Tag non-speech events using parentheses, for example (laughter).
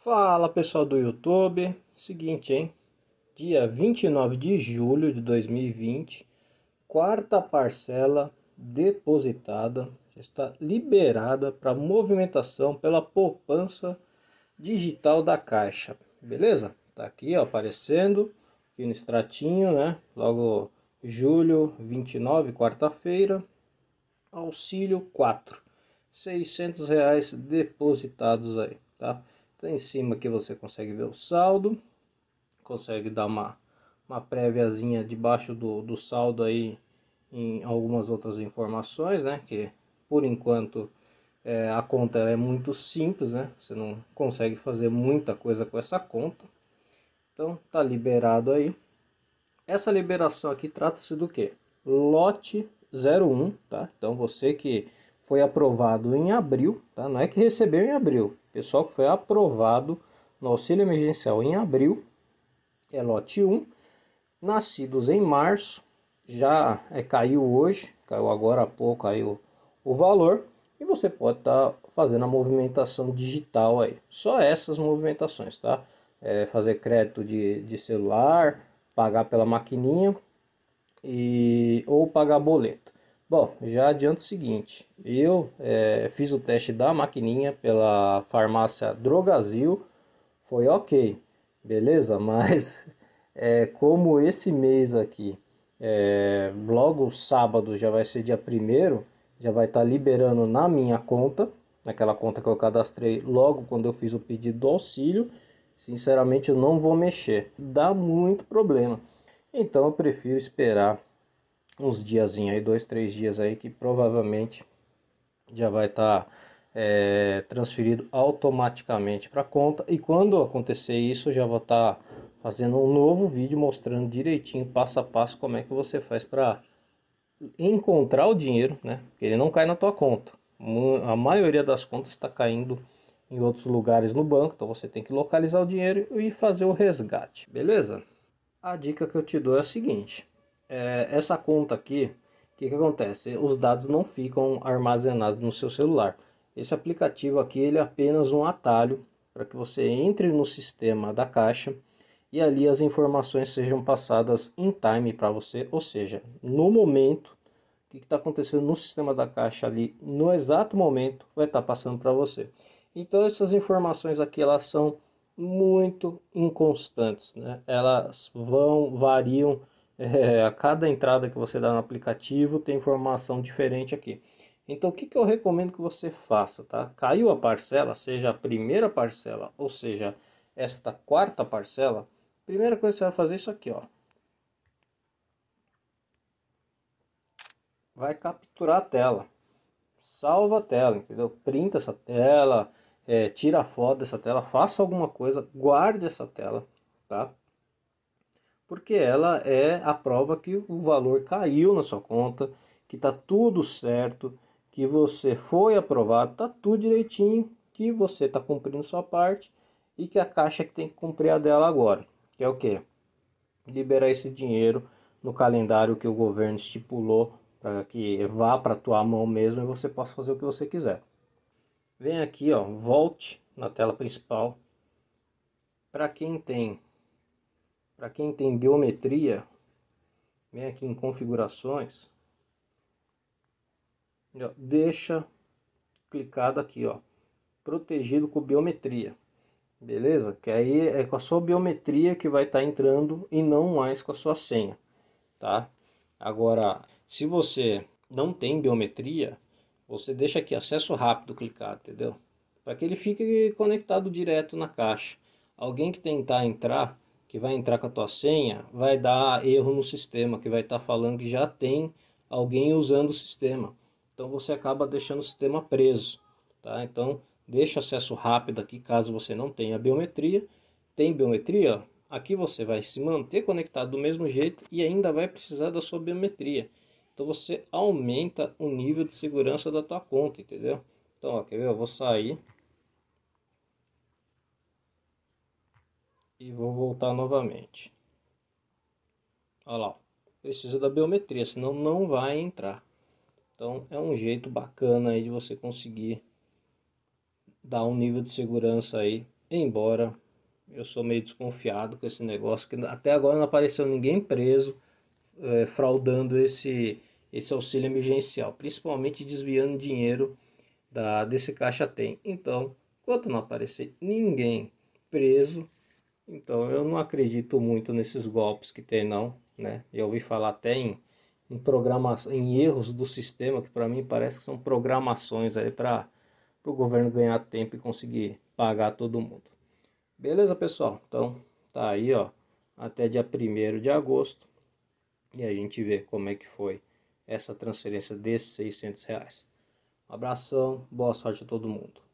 Fala pessoal do YouTube, seguinte, hein? Dia 29 de julho de 2020, quarta parcela depositada, já está liberada para movimentação pela poupança digital da Caixa, beleza? Tá aqui ó, aparecendo, aqui no extratinho, né? Logo julho 29, quarta-feira, auxílio 4, 600 reais depositados aí, tá? Então, em cima aqui você consegue ver o saldo, consegue dar uma, uma préviazinha debaixo do, do saldo aí em algumas outras informações, né? Que por enquanto é, a conta é muito simples, né? Você não consegue fazer muita coisa com essa conta. Então tá liberado aí. Essa liberação aqui trata-se do que? Lote 01, tá? Então você que foi aprovado em abril, tá? não é que recebeu em abril, pessoal que foi aprovado no auxílio emergencial em abril, é lote 1, nascidos em março, já é, caiu hoje, caiu agora há pouco aí o, o valor, e você pode estar tá fazendo a movimentação digital aí, só essas movimentações, tá? É, fazer crédito de, de celular, pagar pela maquininha e ou pagar boleto. Bom, já adianto o seguinte, eu é, fiz o teste da maquininha pela farmácia Drogazil, foi ok, beleza? (laughs) Mas é, como esse mês aqui, é, logo sábado já vai ser dia primeiro, já vai estar tá liberando na minha conta, naquela conta que eu cadastrei logo quando eu fiz o pedido do auxílio, sinceramente eu não vou mexer, dá muito problema. Então eu prefiro esperar uns dias aí, dois, três dias aí, que provavelmente já vai estar tá, é, transferido automaticamente para a conta. E quando acontecer isso, já vou estar tá fazendo um novo vídeo mostrando direitinho, passo a passo, como é que você faz para encontrar o dinheiro, né? Porque ele não cai na tua conta. A maioria das contas está caindo em outros lugares no banco, então você tem que localizar o dinheiro e fazer o resgate, beleza? A dica que eu te dou é a seguinte: é, essa conta aqui, o que, que acontece? Os dados não ficam armazenados no seu celular. Esse aplicativo aqui ele é apenas um atalho para que você entre no sistema da caixa e ali as informações sejam passadas em time para você, ou seja, no momento o que está acontecendo no sistema da caixa ali, no exato momento vai estar tá passando para você. Então essas informações aqui elas são muito inconstantes, né? Elas vão variam é, a cada entrada que você dá no aplicativo tem informação diferente aqui. Então, o que, que eu recomendo que você faça, tá? Caiu a parcela, seja a primeira parcela, ou seja, esta quarta parcela, primeira coisa que você vai fazer é isso aqui, ó. Vai capturar a tela. Salva a tela, entendeu? Printa essa tela, é, tira a foto dessa tela, faça alguma coisa, guarde essa tela, tá? porque ela é a prova que o valor caiu na sua conta, que está tudo certo, que você foi aprovado, está tudo direitinho, que você está cumprindo sua parte e que a Caixa que tem que cumprir a dela agora, que é o quê? Liberar esse dinheiro no calendário que o governo estipulou para que vá para a tua mão mesmo e você possa fazer o que você quiser. Vem aqui, ó, volte na tela principal. Para quem tem para quem tem biometria, vem aqui em configurações, deixa clicado aqui, ó, protegido com biometria. Beleza? Que aí é com a sua biometria que vai estar tá entrando e não mais com a sua senha, tá? Agora, se você não tem biometria, você deixa aqui acesso rápido clicado, entendeu? Para que ele fique conectado direto na caixa. Alguém que tentar entrar que vai entrar com a tua senha, vai dar erro no sistema, que vai estar tá falando que já tem alguém usando o sistema. Então você acaba deixando o sistema preso, tá? Então deixa acesso rápido aqui caso você não tenha biometria. Tem biometria? aqui você vai se manter conectado do mesmo jeito e ainda vai precisar da sua biometria. Então você aumenta o nível de segurança da tua conta, entendeu? Então, ó, quer ver? Eu vou sair. e vou voltar novamente. Olha lá, precisa da biometria, senão não vai entrar. Então é um jeito bacana aí de você conseguir dar um nível de segurança aí, embora eu sou meio desconfiado com esse negócio, que até agora não apareceu ninguém preso é, fraudando esse, esse auxílio emergencial, principalmente desviando dinheiro da, desse caixa tem. Então, enquanto não aparecer ninguém preso, então eu não acredito muito nesses golpes que tem não, né? Eu ouvi falar até em, em programação, em erros do sistema que para mim parece que são programações aí para o governo ganhar tempo e conseguir pagar todo mundo. Beleza, pessoal? Então tá aí, ó, até dia 1 de agosto e a gente vê como é que foi essa transferência de 600 reais. Um abração, boa sorte a todo mundo.